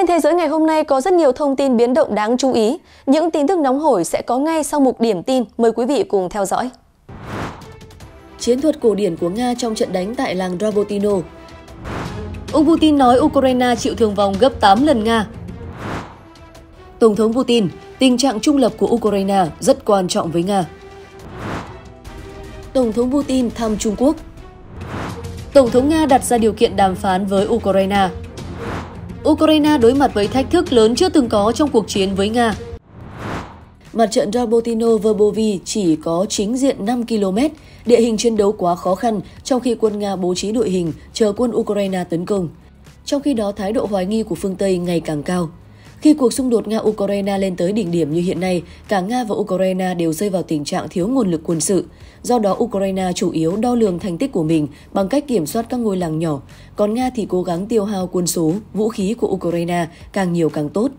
Trên thế giới ngày hôm nay có rất nhiều thông tin biến động đáng chú ý. Những tin tức nóng hổi sẽ có ngay sau mục điểm tin. Mời quý vị cùng theo dõi. Chiến thuật cổ điển của Nga trong trận đánh tại làng Dravotino Ông Putin nói Ukraine chịu thương vong gấp 8 lần Nga. Tổng thống Putin, tình trạng trung lập của Ukraine rất quan trọng với Nga. Tổng thống Putin thăm Trung Quốc Tổng thống Nga đặt ra điều kiện đàm phán với Ukraine Ukraine đối mặt với thách thức lớn chưa từng có trong cuộc chiến với Nga. Mặt trận Rabotino Verbovi chỉ có chính diện 5 km, địa hình chiến đấu quá khó khăn trong khi quân Nga bố trí đội hình chờ quân Ukraine tấn công. Trong khi đó thái độ hoài nghi của phương Tây ngày càng cao. Khi cuộc xung đột Nga-Ukraine lên tới đỉnh điểm như hiện nay, cả Nga và Ukraine đều rơi vào tình trạng thiếu nguồn lực quân sự. Do đó, Ukraine chủ yếu đo lường thành tích của mình bằng cách kiểm soát các ngôi làng nhỏ, còn Nga thì cố gắng tiêu hao quân số, vũ khí của Ukraine càng nhiều càng tốt.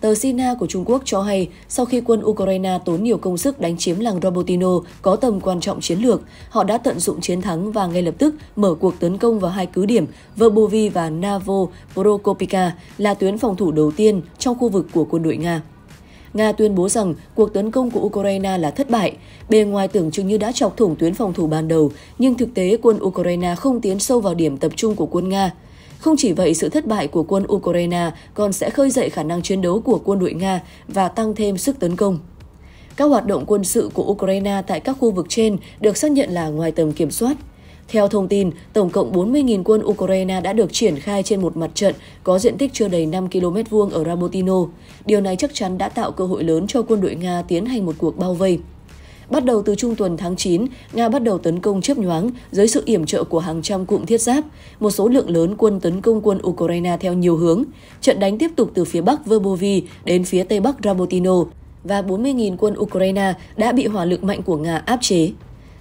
Tờ Sina của Trung Quốc cho hay, sau khi quân Ukraine tốn nhiều công sức đánh chiếm làng Robotino có tầm quan trọng chiến lược, họ đã tận dụng chiến thắng và ngay lập tức mở cuộc tấn công vào hai cứ điểm Verbovi và Navo Prokopika là tuyến phòng thủ đầu tiên trong khu vực của quân đội Nga. Nga tuyên bố rằng cuộc tấn công của Ukraine là thất bại. Bề ngoài tưởng chừng như đã chọc thủng tuyến phòng thủ ban đầu, nhưng thực tế quân Ukraine không tiến sâu vào điểm tập trung của quân Nga. Không chỉ vậy, sự thất bại của quân Ukraine còn sẽ khơi dậy khả năng chiến đấu của quân đội Nga và tăng thêm sức tấn công. Các hoạt động quân sự của Ukraine tại các khu vực trên được xác nhận là ngoài tầm kiểm soát. Theo thông tin, tổng cộng 40.000 quân Ukraine đã được triển khai trên một mặt trận có diện tích chưa đầy 5 km vuông ở Rabotino. Điều này chắc chắn đã tạo cơ hội lớn cho quân đội Nga tiến hành một cuộc bao vây. Bắt đầu từ trung tuần tháng 9, Nga bắt đầu tấn công chớp nhoáng dưới sự yểm trợ của hàng trăm cụm thiết giáp, một số lượng lớn quân tấn công quân Ukraine theo nhiều hướng. Trận đánh tiếp tục từ phía bắc Verbovy đến phía tây bắc Rabotino và 40.000 quân Ukraine đã bị hỏa lực mạnh của Nga áp chế.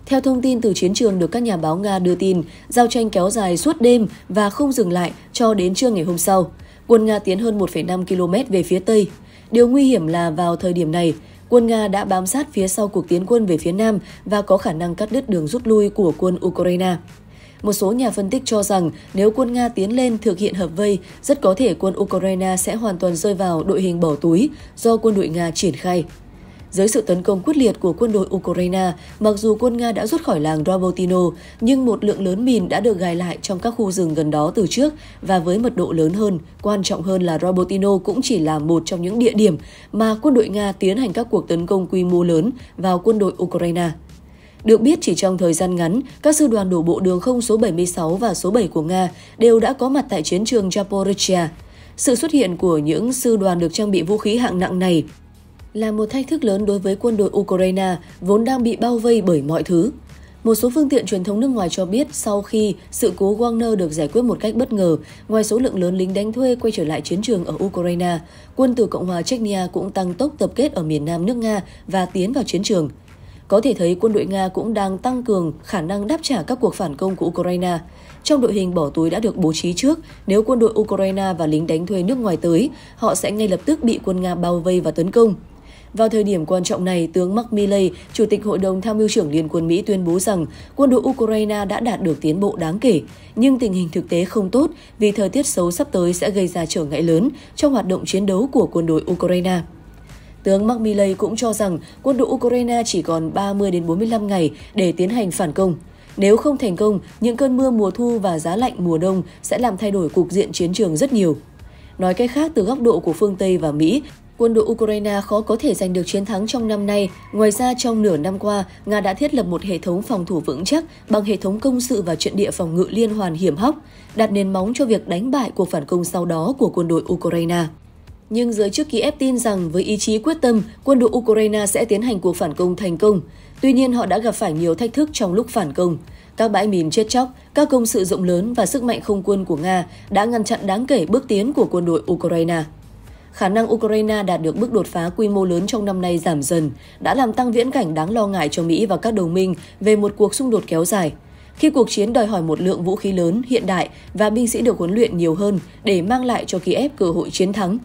Theo thông tin từ chiến trường được các nhà báo Nga đưa tin, giao tranh kéo dài suốt đêm và không dừng lại cho đến trưa ngày hôm sau. Quân Nga tiến hơn 1,5 km về phía tây. Điều nguy hiểm là vào thời điểm này, quân Nga đã bám sát phía sau cuộc tiến quân về phía nam và có khả năng cắt đứt đường rút lui của quân Ukraine. Một số nhà phân tích cho rằng nếu quân Nga tiến lên thực hiện hợp vây, rất có thể quân Ukraine sẽ hoàn toàn rơi vào đội hình bỏ túi do quân đội Nga triển khai. Dưới sự tấn công quyết liệt của quân đội Ukraine, mặc dù quân Nga đã rút khỏi làng Robotino, nhưng một lượng lớn mìn đã được gài lại trong các khu rừng gần đó từ trước và với mật độ lớn hơn, quan trọng hơn là Robotino cũng chỉ là một trong những địa điểm mà quân đội Nga tiến hành các cuộc tấn công quy mô lớn vào quân đội Ukraine. Được biết chỉ trong thời gian ngắn, các sư đoàn đổ bộ đường không số 76 và số 7 của Nga đều đã có mặt tại chiến trường Zaporizhia. Sự xuất hiện của những sư đoàn được trang bị vũ khí hạng nặng này là một thách thức lớn đối với quân đội Ukraine vốn đang bị bao vây bởi mọi thứ. Một số phương tiện truyền thông nước ngoài cho biết sau khi sự cố Wagner được giải quyết một cách bất ngờ, ngoài số lượng lớn lính đánh thuê quay trở lại chiến trường ở Ukraine, quân từ Cộng hòa Chechnya cũng tăng tốc tập kết ở miền nam nước Nga và tiến vào chiến trường. Có thể thấy quân đội Nga cũng đang tăng cường khả năng đáp trả các cuộc phản công của Ukraine. Trong đội hình bỏ túi đã được bố trí trước, nếu quân đội Ukraine và lính đánh thuê nước ngoài tới, họ sẽ ngay lập tức bị quân Nga bao vây và tấn công. Vào thời điểm quan trọng này, tướng Mark Milley, Chủ tịch Hội đồng Tham mưu trưởng Liên quân Mỹ tuyên bố rằng quân đội Ukraine đã đạt được tiến bộ đáng kể, nhưng tình hình thực tế không tốt vì thời tiết xấu sắp tới sẽ gây ra trở ngại lớn trong hoạt động chiến đấu của quân đội Ukraine. Tướng Mark Milley cũng cho rằng quân đội Ukraine chỉ còn 30 đến 45 ngày để tiến hành phản công. Nếu không thành công, những cơn mưa mùa thu và giá lạnh mùa đông sẽ làm thay đổi cục diện chiến trường rất nhiều. Nói cách khác, từ góc độ của phương Tây và Mỹ, quân đội Ukraine khó có thể giành được chiến thắng trong năm nay. Ngoài ra, trong nửa năm qua, Nga đã thiết lập một hệ thống phòng thủ vững chắc bằng hệ thống công sự và trận địa phòng ngự liên hoàn hiểm hóc, đặt nền móng cho việc đánh bại cuộc phản công sau đó của quân đội Ukraine. Nhưng giới chức Kiev tin rằng với ý chí quyết tâm, quân đội Ukraine sẽ tiến hành cuộc phản công thành công. Tuy nhiên, họ đã gặp phải nhiều thách thức trong lúc phản công. Các bãi mìn chết chóc, các công sự rộng lớn và sức mạnh không quân của Nga đã ngăn chặn đáng kể bước tiến của quân đội Ukraine khả năng Ukraine đạt được bước đột phá quy mô lớn trong năm nay giảm dần, đã làm tăng viễn cảnh đáng lo ngại cho Mỹ và các đồng minh về một cuộc xung đột kéo dài. Khi cuộc chiến đòi hỏi một lượng vũ khí lớn, hiện đại và binh sĩ được huấn luyện nhiều hơn để mang lại cho Kiev cơ hội chiến thắng.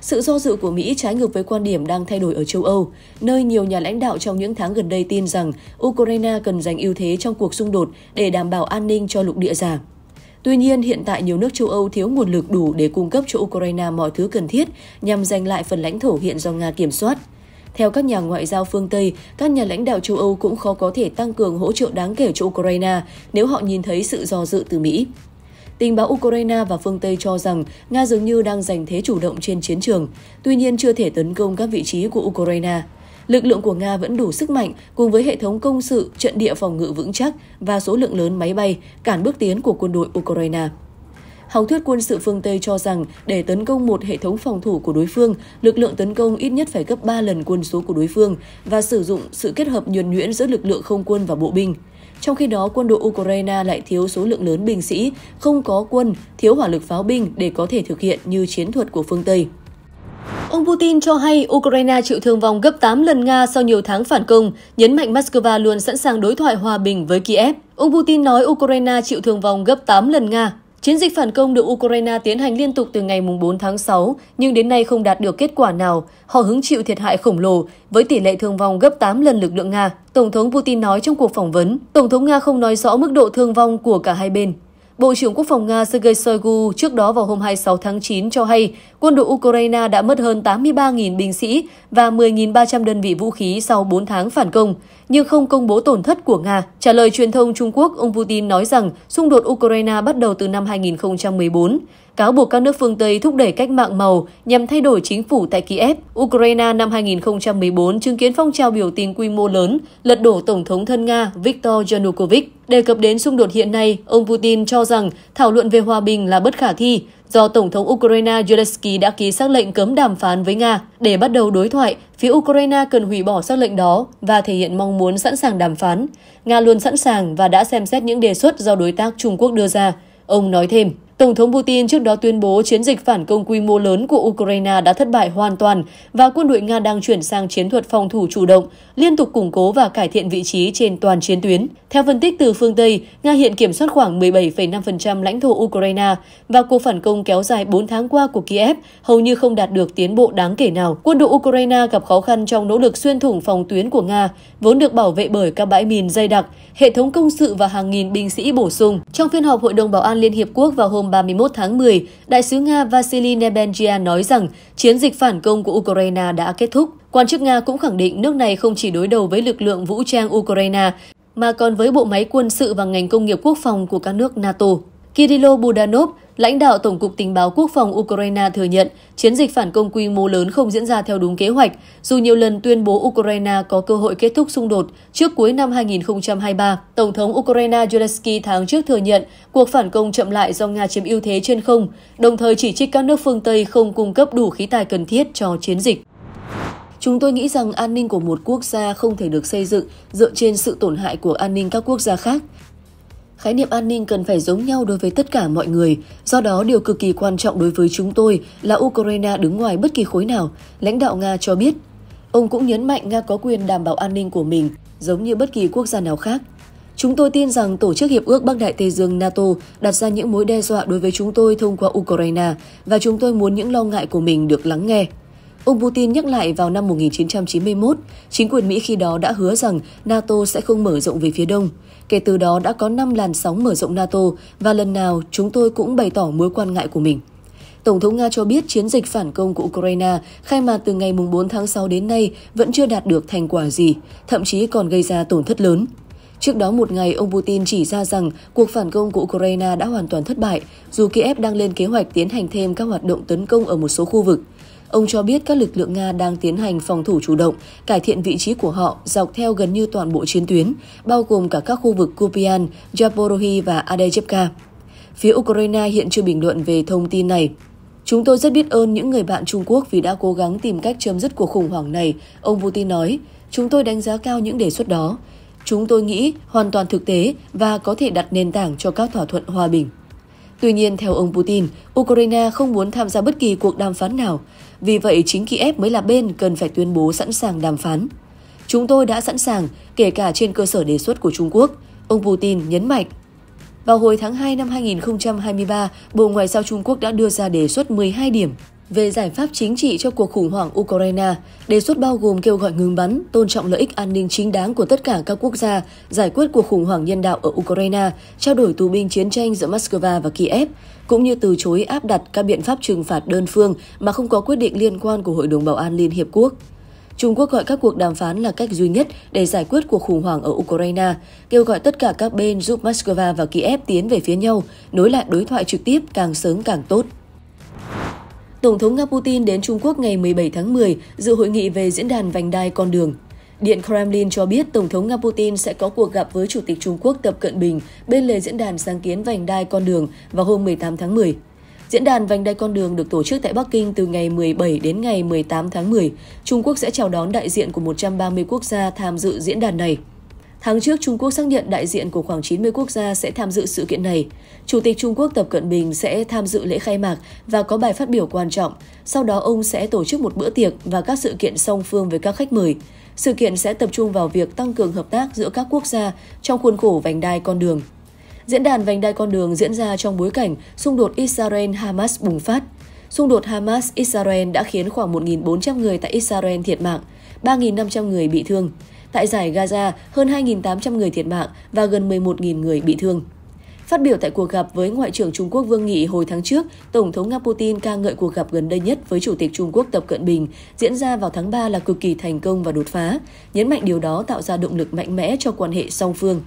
Sự do dự của Mỹ trái ngược với quan điểm đang thay đổi ở châu Âu, nơi nhiều nhà lãnh đạo trong những tháng gần đây tin rằng Ukraine cần giành ưu thế trong cuộc xung đột để đảm bảo an ninh cho lục địa già. Tuy nhiên, hiện tại nhiều nước châu Âu thiếu nguồn lực đủ để cung cấp cho Ukraine mọi thứ cần thiết nhằm giành lại phần lãnh thổ hiện do Nga kiểm soát. Theo các nhà ngoại giao phương Tây, các nhà lãnh đạo châu Âu cũng khó có thể tăng cường hỗ trợ đáng kể cho Ukraine nếu họ nhìn thấy sự do dự từ Mỹ. Tình báo Ukraine và phương Tây cho rằng Nga dường như đang giành thế chủ động trên chiến trường, tuy nhiên chưa thể tấn công các vị trí của Ukraine lực lượng của Nga vẫn đủ sức mạnh cùng với hệ thống công sự, trận địa phòng ngự vững chắc và số lượng lớn máy bay cản bước tiến của quân đội Ukraine. Học thuyết quân sự phương Tây cho rằng để tấn công một hệ thống phòng thủ của đối phương, lực lượng tấn công ít nhất phải gấp 3 lần quân số của đối phương và sử dụng sự kết hợp nhuần nhuyễn giữa lực lượng không quân và bộ binh. Trong khi đó, quân đội Ukraine lại thiếu số lượng lớn binh sĩ, không có quân, thiếu hỏa lực pháo binh để có thể thực hiện như chiến thuật của phương Tây. Ông Putin cho hay Ukraine chịu thương vong gấp 8 lần Nga sau nhiều tháng phản công, nhấn mạnh Moscow luôn sẵn sàng đối thoại hòa bình với Kiev. Ông Putin nói Ukraine chịu thương vong gấp 8 lần Nga. Chiến dịch phản công được Ukraine tiến hành liên tục từ ngày 4 tháng 6, nhưng đến nay không đạt được kết quả nào. Họ hứng chịu thiệt hại khổng lồ, với tỷ lệ thương vong gấp 8 lần lực lượng Nga. Tổng thống Putin nói trong cuộc phỏng vấn, Tổng thống Nga không nói rõ mức độ thương vong của cả hai bên. Bộ trưởng Quốc phòng Nga Sergei Shoigu trước đó vào hôm 26 tháng 9 cho hay quân đội Ukraine đã mất hơn 83.000 binh sĩ và 10.300 đơn vị vũ khí sau 4 tháng phản công, nhưng không công bố tổn thất của Nga. Trả lời truyền thông Trung Quốc, ông Putin nói rằng xung đột Ukraine bắt đầu từ năm 2014 cáo buộc các nước phương Tây thúc đẩy cách mạng màu nhằm thay đổi chính phủ tại Kiev. Ukraine năm 2014 chứng kiến phong trào biểu tình quy mô lớn, lật đổ Tổng thống thân Nga Viktor Yanukovych. Đề cập đến xung đột hiện nay, ông Putin cho rằng thảo luận về hòa bình là bất khả thi do Tổng thống Ukraine Zelensky đã ký xác lệnh cấm đàm phán với Nga. Để bắt đầu đối thoại, phía Ukraine cần hủy bỏ xác lệnh đó và thể hiện mong muốn sẵn sàng đàm phán. Nga luôn sẵn sàng và đã xem xét những đề xuất do đối tác Trung Quốc đưa ra. Ông nói thêm. Tổng thống Putin trước đó tuyên bố chiến dịch phản công quy mô lớn của Ukraine đã thất bại hoàn toàn và quân đội Nga đang chuyển sang chiến thuật phòng thủ chủ động, liên tục củng cố và cải thiện vị trí trên toàn chiến tuyến. Theo phân tích từ phương Tây, Nga hiện kiểm soát khoảng 17,5% lãnh thổ Ukraine và cuộc phản công kéo dài 4 tháng qua của Kiev hầu như không đạt được tiến bộ đáng kể nào. Quân đội Ukraine gặp khó khăn trong nỗ lực xuyên thủng phòng tuyến của Nga, vốn được bảo vệ bởi các bãi mìn dày đặc, hệ thống công sự và hàng nghìn binh sĩ bổ sung. Trong phiên họp Hội đồng Bảo an Liên Hiệp Quốc vào hôm hôm 31 tháng 10, Đại sứ Nga Vasily Nebenjia nói rằng chiến dịch phản công của Ukraine đã kết thúc. Quan chức Nga cũng khẳng định nước này không chỉ đối đầu với lực lượng vũ trang Ukraine, mà còn với bộ máy quân sự và ngành công nghiệp quốc phòng của các nước NATO. Kirilo Budanov, lãnh đạo Tổng cục Tình báo Quốc phòng Ukraine thừa nhận chiến dịch phản công quy mô lớn không diễn ra theo đúng kế hoạch, dù nhiều lần tuyên bố Ukraine có cơ hội kết thúc xung đột trước cuối năm 2023. Tổng thống Ukraine Zelensky tháng trước thừa nhận cuộc phản công chậm lại do Nga chiếm ưu thế trên không, đồng thời chỉ trích các nước phương Tây không cung cấp đủ khí tài cần thiết cho chiến dịch. Chúng tôi nghĩ rằng an ninh của một quốc gia không thể được xây dựng dựa trên sự tổn hại của an ninh các quốc gia khác. Khái niệm an ninh cần phải giống nhau đối với tất cả mọi người, do đó điều cực kỳ quan trọng đối với chúng tôi là Ukraine đứng ngoài bất kỳ khối nào, lãnh đạo Nga cho biết. Ông cũng nhấn mạnh Nga có quyền đảm bảo an ninh của mình, giống như bất kỳ quốc gia nào khác. Chúng tôi tin rằng Tổ chức Hiệp ước Bắc Đại Tây Dương NATO đặt ra những mối đe dọa đối với chúng tôi thông qua Ukraine và chúng tôi muốn những lo ngại của mình được lắng nghe. Ông Putin nhắc lại vào năm 1991, chính quyền Mỹ khi đó đã hứa rằng NATO sẽ không mở rộng về phía đông. Kể từ đó đã có 5 làn sóng mở rộng NATO và lần nào chúng tôi cũng bày tỏ mối quan ngại của mình. Tổng thống Nga cho biết chiến dịch phản công của Ukraine khai mạc từ ngày 4 tháng 6 đến nay vẫn chưa đạt được thành quả gì, thậm chí còn gây ra tổn thất lớn. Trước đó một ngày, ông Putin chỉ ra rằng cuộc phản công của Ukraine đã hoàn toàn thất bại, dù Kiev đang lên kế hoạch tiến hành thêm các hoạt động tấn công ở một số khu vực – Ông cho biết các lực lượng Nga đang tiến hành phòng thủ chủ động, cải thiện vị trí của họ dọc theo gần như toàn bộ chiến tuyến, bao gồm cả các khu vực Kupian, Zaporozhye và Adejevka. Phía Ukraine hiện chưa bình luận về thông tin này. Chúng tôi rất biết ơn những người bạn Trung Quốc vì đã cố gắng tìm cách chấm dứt cuộc khủng hoảng này, ông Putin nói. Chúng tôi đánh giá cao những đề xuất đó. Chúng tôi nghĩ hoàn toàn thực tế và có thể đặt nền tảng cho các thỏa thuận hòa bình. Tuy nhiên, theo ông Putin, Ukraine không muốn tham gia bất kỳ cuộc đàm phán nào. Vì vậy chính Kiev mới là bên cần phải tuyên bố sẵn sàng đàm phán. Chúng tôi đã sẵn sàng, kể cả trên cơ sở đề xuất của Trung Quốc, ông Putin nhấn mạnh. Vào hồi tháng 2 năm 2023, Bộ Ngoại giao Trung Quốc đã đưa ra đề xuất 12 điểm về giải pháp chính trị cho cuộc khủng hoảng Ukraine. Đề xuất bao gồm kêu gọi ngừng bắn, tôn trọng lợi ích an ninh chính đáng của tất cả các quốc gia, giải quyết cuộc khủng hoảng nhân đạo ở Ukraine, trao đổi tù binh chiến tranh giữa Moscow và Kiev, cũng như từ chối áp đặt các biện pháp trừng phạt đơn phương mà không có quyết định liên quan của Hội đồng Bảo an Liên Hiệp Quốc. Trung Quốc gọi các cuộc đàm phán là cách duy nhất để giải quyết cuộc khủng hoảng ở Ukraine, kêu gọi tất cả các bên giúp Moscow và Kiev tiến về phía nhau, nối lại đối thoại trực tiếp càng sớm càng tốt. Tổng thống Nga Putin đến Trung Quốc ngày 17 tháng 10 dự hội nghị về diễn đàn vành đai con đường. Điện Kremlin cho biết Tổng thống Nga Putin sẽ có cuộc gặp với Chủ tịch Trung Quốc Tập Cận Bình bên lề diễn đàn sáng kiến vành đai con đường vào hôm 18 tháng 10. Diễn đàn Vành đai con đường được tổ chức tại Bắc Kinh từ ngày 17 đến ngày 18 tháng 10. Trung Quốc sẽ chào đón đại diện của 130 quốc gia tham dự diễn đàn này. Tháng trước, Trung Quốc xác nhận đại diện của khoảng 90 quốc gia sẽ tham dự sự kiện này. Chủ tịch Trung Quốc Tập Cận Bình sẽ tham dự lễ khai mạc và có bài phát biểu quan trọng. Sau đó, ông sẽ tổ chức một bữa tiệc và các sự kiện song phương với các khách mời. Sự kiện sẽ tập trung vào việc tăng cường hợp tác giữa các quốc gia trong khuôn khổ vành đai con đường. Diễn đàn vành đai con đường diễn ra trong bối cảnh xung đột Israel-Hamas bùng phát. Xung đột Hamas-Israel đã khiến khoảng 1.400 người tại Israel thiệt mạng, 3.500 người bị thương. Tại giải Gaza, hơn 2.800 người thiệt mạng và gần 11.000 người bị thương. Phát biểu tại cuộc gặp với Ngoại trưởng Trung Quốc Vương Nghị hồi tháng trước, Tổng thống Nga Putin ca ngợi cuộc gặp gần đây nhất với Chủ tịch Trung Quốc Tập Cận Bình diễn ra vào tháng 3 là cực kỳ thành công và đột phá, nhấn mạnh điều đó tạo ra động lực mạnh mẽ cho quan hệ song phương.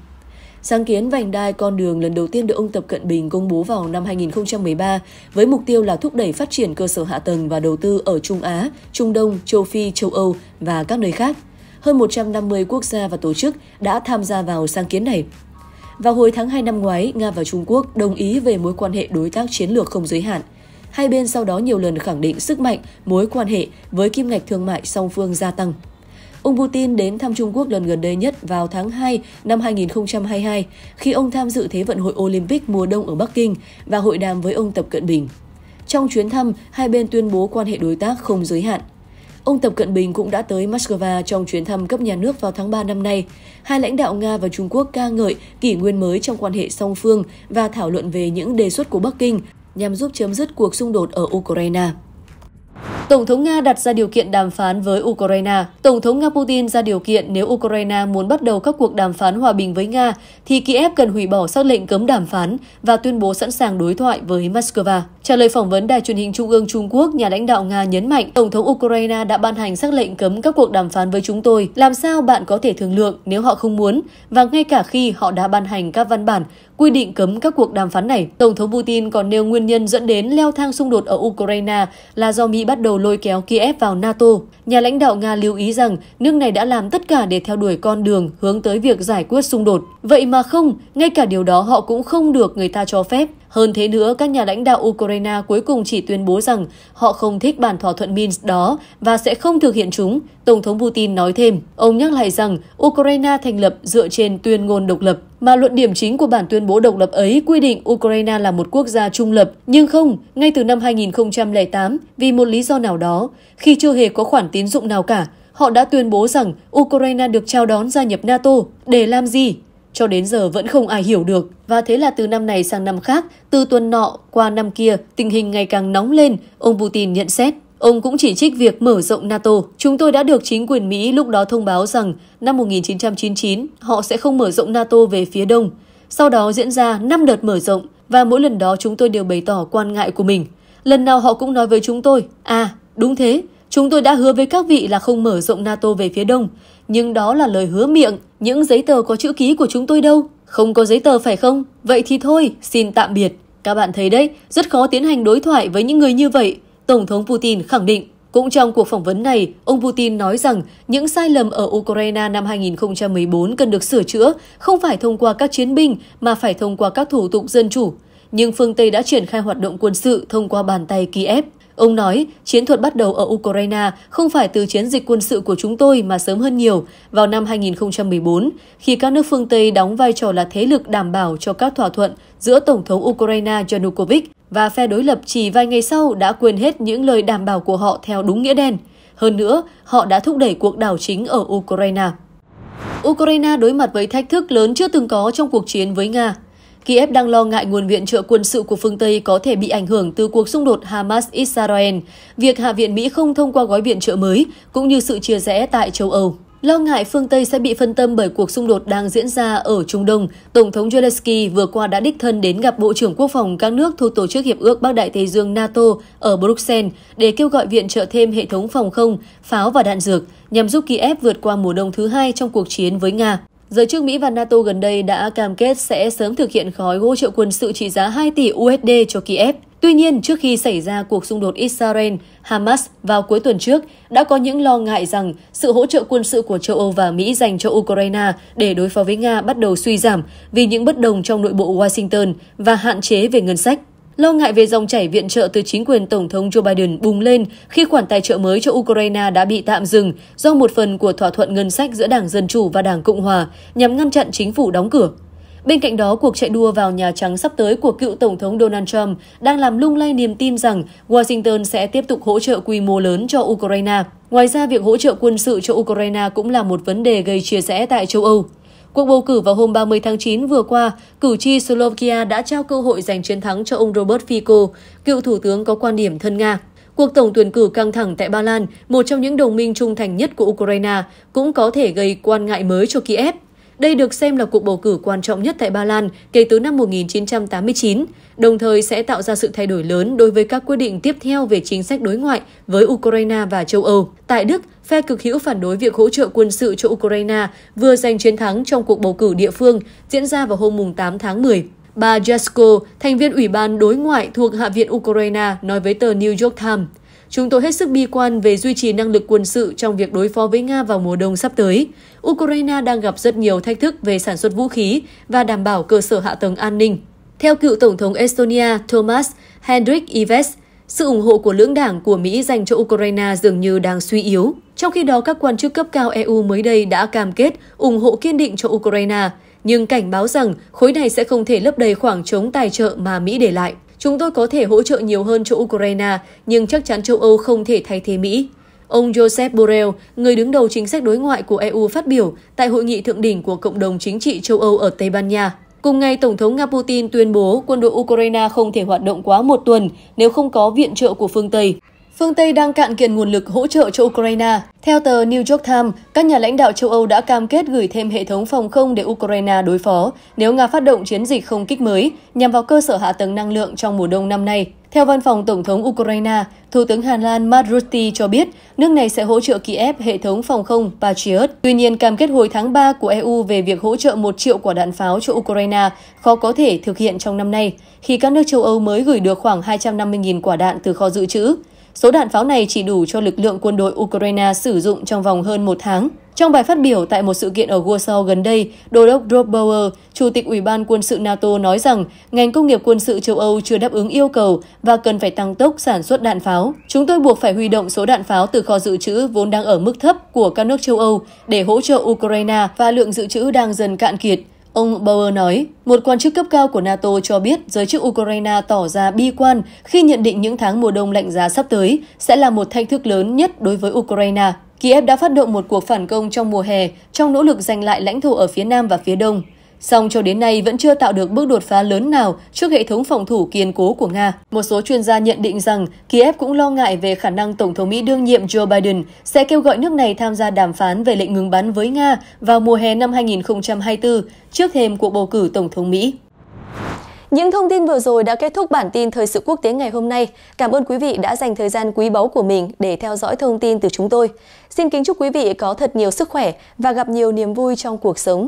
Sáng kiến vành đai con đường lần đầu tiên được ông Tập Cận Bình công bố vào năm 2013 với mục tiêu là thúc đẩy phát triển cơ sở hạ tầng và đầu tư ở Trung Á, Trung Đông, châu Phi, châu Âu và các nơi khác. Hơn 150 quốc gia và tổ chức đã tham gia vào sáng kiến này. Vào hồi tháng 2 năm ngoái, Nga và Trung Quốc đồng ý về mối quan hệ đối tác chiến lược không giới hạn. Hai bên sau đó nhiều lần khẳng định sức mạnh mối quan hệ với kim ngạch thương mại song phương gia tăng. Ông Putin đến thăm Trung Quốc lần gần đây nhất vào tháng 2 năm 2022 khi ông tham dự Thế vận hội Olympic mùa đông ở Bắc Kinh và hội đàm với ông Tập Cận Bình. Trong chuyến thăm, hai bên tuyên bố quan hệ đối tác không giới hạn. Ông Tập Cận Bình cũng đã tới Moscow trong chuyến thăm cấp nhà nước vào tháng 3 năm nay. Hai lãnh đạo Nga và Trung Quốc ca ngợi kỷ nguyên mới trong quan hệ song phương và thảo luận về những đề xuất của Bắc Kinh nhằm giúp chấm dứt cuộc xung đột ở Ukraine. Tổng thống Nga đặt ra điều kiện đàm phán với Ukraine. Tổng thống Nga Putin ra điều kiện nếu Ukraine muốn bắt đầu các cuộc đàm phán hòa bình với Nga, thì Kiev cần hủy bỏ sắc lệnh cấm đàm phán và tuyên bố sẵn sàng đối thoại với Moscow. Trả lời phỏng vấn Đài truyền hình Trung ương Trung Quốc, nhà lãnh đạo Nga nhấn mạnh Tổng thống Ukraine đã ban hành sắc lệnh cấm các cuộc đàm phán với chúng tôi. Làm sao bạn có thể thương lượng nếu họ không muốn? Và ngay cả khi họ đã ban hành các văn bản quy định cấm các cuộc đàm phán này, Tổng thống Putin còn nêu nguyên nhân dẫn đến leo thang xung đột ở Ukraine là do Mỹ bắt đầu lôi kéo Kiev vào NATO. Nhà lãnh đạo Nga lưu ý rằng nước này đã làm tất cả để theo đuổi con đường hướng tới việc giải quyết xung đột. Vậy mà không, ngay cả điều đó họ cũng không được người ta cho phép. Hơn thế nữa, các nhà lãnh đạo Ukraine cuối cùng chỉ tuyên bố rằng họ không thích bản thỏa thuận Minsk đó và sẽ không thực hiện chúng, Tổng thống Putin nói thêm. Ông nhắc lại rằng Ukraine thành lập dựa trên tuyên ngôn độc lập, mà luận điểm chính của bản tuyên bố độc lập ấy quy định Ukraine là một quốc gia trung lập. Nhưng không, ngay từ năm 2008, vì một lý do nào đó, khi chưa hề có khoản tín dụng nào cả, họ đã tuyên bố rằng Ukraine được chào đón gia nhập NATO. Để làm gì? Cho đến giờ vẫn không ai hiểu được. Và thế là từ năm này sang năm khác, từ tuần nọ qua năm kia, tình hình ngày càng nóng lên, ông Putin nhận xét. Ông cũng chỉ trích việc mở rộng NATO. Chúng tôi đã được chính quyền Mỹ lúc đó thông báo rằng năm 1999 họ sẽ không mở rộng NATO về phía đông. Sau đó diễn ra 5 đợt mở rộng và mỗi lần đó chúng tôi đều bày tỏ quan ngại của mình. Lần nào họ cũng nói với chúng tôi, à, đúng thế, Chúng tôi đã hứa với các vị là không mở rộng NATO về phía đông, nhưng đó là lời hứa miệng, những giấy tờ có chữ ký của chúng tôi đâu. Không có giấy tờ phải không? Vậy thì thôi, xin tạm biệt. Các bạn thấy đấy, rất khó tiến hành đối thoại với những người như vậy, Tổng thống Putin khẳng định. Cũng trong cuộc phỏng vấn này, ông Putin nói rằng những sai lầm ở Ukraine năm 2014 cần được sửa chữa, không phải thông qua các chiến binh mà phải thông qua các thủ tục dân chủ. Nhưng phương Tây đã triển khai hoạt động quân sự thông qua bàn tay Kiev. Ông nói, chiến thuật bắt đầu ở Ukraine không phải từ chiến dịch quân sự của chúng tôi mà sớm hơn nhiều, vào năm 2014, khi các nước phương Tây đóng vai trò là thế lực đảm bảo cho các thỏa thuận giữa Tổng thống Ukraine Yanukovych và phe đối lập chỉ vài ngày sau đã quên hết những lời đảm bảo của họ theo đúng nghĩa đen. Hơn nữa, họ đã thúc đẩy cuộc đảo chính ở Ukraine. Ukraine đối mặt với thách thức lớn chưa từng có trong cuộc chiến với Nga. Kiev đang lo ngại nguồn viện trợ quân sự của phương Tây có thể bị ảnh hưởng từ cuộc xung đột Hamas-Israel, việc Hạ viện Mỹ không thông qua gói viện trợ mới, cũng như sự chia rẽ tại châu Âu. Lo ngại phương Tây sẽ bị phân tâm bởi cuộc xung đột đang diễn ra ở Trung Đông, Tổng thống Zelensky vừa qua đã đích thân đến gặp Bộ trưởng Quốc phòng các nước thuộc Tổ chức Hiệp ước Bắc Đại Tây Dương NATO ở Bruxelles để kêu gọi viện trợ thêm hệ thống phòng không, pháo và đạn dược nhằm giúp Kiev vượt qua mùa đông thứ hai trong cuộc chiến với Nga. Giới chức Mỹ và NATO gần đây đã cam kết sẽ sớm thực hiện gói hỗ trợ quân sự trị giá 2 tỷ USD cho Kiev. Tuy nhiên, trước khi xảy ra cuộc xung đột Israel-Hamas vào cuối tuần trước, đã có những lo ngại rằng sự hỗ trợ quân sự của châu Âu và Mỹ dành cho Ukraine để đối phó với Nga bắt đầu suy giảm vì những bất đồng trong nội bộ Washington và hạn chế về ngân sách. Lo ngại về dòng chảy viện trợ từ chính quyền Tổng thống Joe Biden bùng lên khi khoản tài trợ mới cho Ukraine đã bị tạm dừng do một phần của thỏa thuận ngân sách giữa Đảng Dân Chủ và Đảng Cộng Hòa nhằm ngăn chặn chính phủ đóng cửa. Bên cạnh đó, cuộc chạy đua vào Nhà Trắng sắp tới của cựu Tổng thống Donald Trump đang làm lung lay niềm tin rằng Washington sẽ tiếp tục hỗ trợ quy mô lớn cho Ukraine. Ngoài ra, việc hỗ trợ quân sự cho Ukraine cũng là một vấn đề gây chia rẽ tại châu Âu. Cuộc bầu cử vào hôm 30 tháng 9 vừa qua, cử tri Slovakia đã trao cơ hội giành chiến thắng cho ông Robert Fico, cựu thủ tướng có quan điểm thân Nga. Cuộc tổng tuyển cử căng thẳng tại Ba Lan, một trong những đồng minh trung thành nhất của Ukraine, cũng có thể gây quan ngại mới cho Kiev. Đây được xem là cuộc bầu cử quan trọng nhất tại Ba Lan kể từ năm 1989, đồng thời sẽ tạo ra sự thay đổi lớn đối với các quyết định tiếp theo về chính sách đối ngoại với Ukraine và châu Âu. Tại Đức, phe cực hữu phản đối việc hỗ trợ quân sự cho Ukraine vừa giành chiến thắng trong cuộc bầu cử địa phương diễn ra vào hôm 8 tháng 10. Bà Jasko, thành viên Ủy ban đối ngoại thuộc Hạ viện Ukraine, nói với tờ New York Times, Chúng tôi hết sức bi quan về duy trì năng lực quân sự trong việc đối phó với Nga vào mùa đông sắp tới. Ukraine đang gặp rất nhiều thách thức về sản xuất vũ khí và đảm bảo cơ sở hạ tầng an ninh. Theo cựu Tổng thống Estonia Thomas Hendrik Ives, sự ủng hộ của lưỡng đảng của Mỹ dành cho Ukraine dường như đang suy yếu. Trong khi đó, các quan chức cấp cao EU mới đây đã cam kết ủng hộ kiên định cho Ukraine, nhưng cảnh báo rằng khối này sẽ không thể lấp đầy khoảng trống tài trợ mà Mỹ để lại. Chúng tôi có thể hỗ trợ nhiều hơn cho Ukraine, nhưng chắc chắn châu Âu không thể thay thế Mỹ. Ông Joseph Borrell, người đứng đầu chính sách đối ngoại của EU phát biểu tại hội nghị thượng đỉnh của Cộng đồng Chính trị châu Âu ở Tây Ban Nha. Cùng ngày, Tổng thống Nga Putin tuyên bố quân đội Ukraine không thể hoạt động quá một tuần nếu không có viện trợ của phương Tây. Phương Tây đang cạn kiệt nguồn lực hỗ trợ cho Ukraine. Theo tờ New York Times, các nhà lãnh đạo châu Âu đã cam kết gửi thêm hệ thống phòng không để Ukraine đối phó nếu Nga phát động chiến dịch không kích mới nhằm vào cơ sở hạ tầng năng lượng trong mùa đông năm nay. Theo văn phòng Tổng thống Ukraine, Thủ tướng Hà Lan Mark Rutte cho biết nước này sẽ hỗ trợ Kiev hệ thống phòng không Patriot. Tuy nhiên, cam kết hồi tháng 3 của EU về việc hỗ trợ một triệu quả đạn pháo cho Ukraine khó có thể thực hiện trong năm nay, khi các nước châu Âu mới gửi được khoảng 250.000 quả đạn từ kho dự trữ. Số đạn pháo này chỉ đủ cho lực lượng quân đội Ukraine sử dụng trong vòng hơn một tháng. Trong bài phát biểu tại một sự kiện ở Warsaw gần đây, Đô đốc Rob Chủ tịch Ủy ban quân sự NATO nói rằng ngành công nghiệp quân sự châu Âu chưa đáp ứng yêu cầu và cần phải tăng tốc sản xuất đạn pháo. Chúng tôi buộc phải huy động số đạn pháo từ kho dự trữ vốn đang ở mức thấp của các nước châu Âu để hỗ trợ Ukraine và lượng dự trữ đang dần cạn kiệt. Ông Bauer nói, một quan chức cấp cao của NATO cho biết giới chức Ukraine tỏ ra bi quan khi nhận định những tháng mùa đông lạnh giá sắp tới sẽ là một thách thức lớn nhất đối với Ukraine. Kiev đã phát động một cuộc phản công trong mùa hè trong nỗ lực giành lại lãnh thổ ở phía nam và phía đông. Song cho đến nay vẫn chưa tạo được bước đột phá lớn nào trước hệ thống phòng thủ kiên cố của Nga. Một số chuyên gia nhận định rằng Kiev cũng lo ngại về khả năng Tổng thống Mỹ đương nhiệm Joe Biden sẽ kêu gọi nước này tham gia đàm phán về lệnh ngừng bắn với Nga vào mùa hè năm 2024 trước thềm cuộc bầu cử Tổng thống Mỹ. Những thông tin vừa rồi đã kết thúc bản tin thời sự quốc tế ngày hôm nay. Cảm ơn quý vị đã dành thời gian quý báu của mình để theo dõi thông tin từ chúng tôi. Xin kính chúc quý vị có thật nhiều sức khỏe và gặp nhiều niềm vui trong cuộc sống.